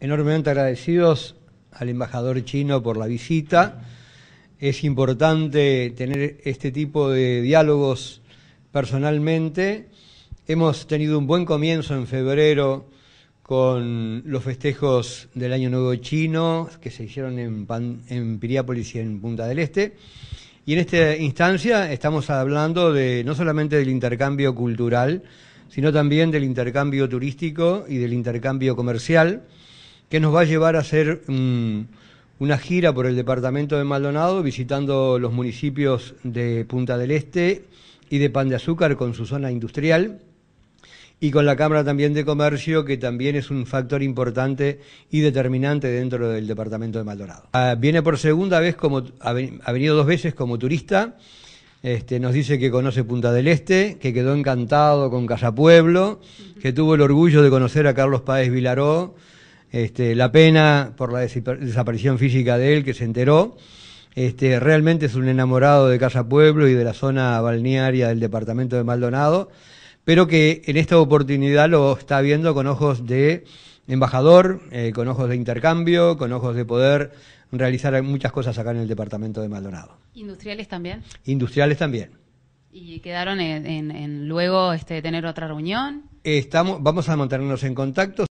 enormemente agradecidos al embajador chino por la visita. Es importante tener este tipo de diálogos personalmente. Hemos tenido un buen comienzo en febrero con los festejos del Año Nuevo Chino que se hicieron en, Piriápolis y en Punta del Este. Y en esta instancia estamos hablando de no solamente del intercambio cultural, sino también del intercambio turístico y del intercambio comercial que nos va a llevar a hacer mm, una gira por el departamento de Maldonado, visitando los municipios de Punta del Este y de Pan de Azúcar con su zona industrial y con la Cámara también de Comercio, que también es un factor importante y determinante dentro del departamento de Maldonado. Ah, viene por segunda vez, como, ha venido dos veces como turista, este, nos dice que conoce Punta del Este, que quedó encantado con Casa Pueblo, que tuvo el orgullo de conocer a Carlos Páez Vilaró, este, la pena por la desaparición física de él, que se enteró. Este, realmente es un enamorado de Casa Pueblo y de la zona balnearia del departamento de Maldonado, pero que en esta oportunidad lo está viendo con ojos de embajador, eh, con ojos de intercambio, con ojos de poder realizar muchas cosas acá en el departamento de Maldonado. ¿Industriales también? Industriales también. ¿Y quedaron en, luego este, tener otra reunión? Estamos, vamos a mantenernos en contacto.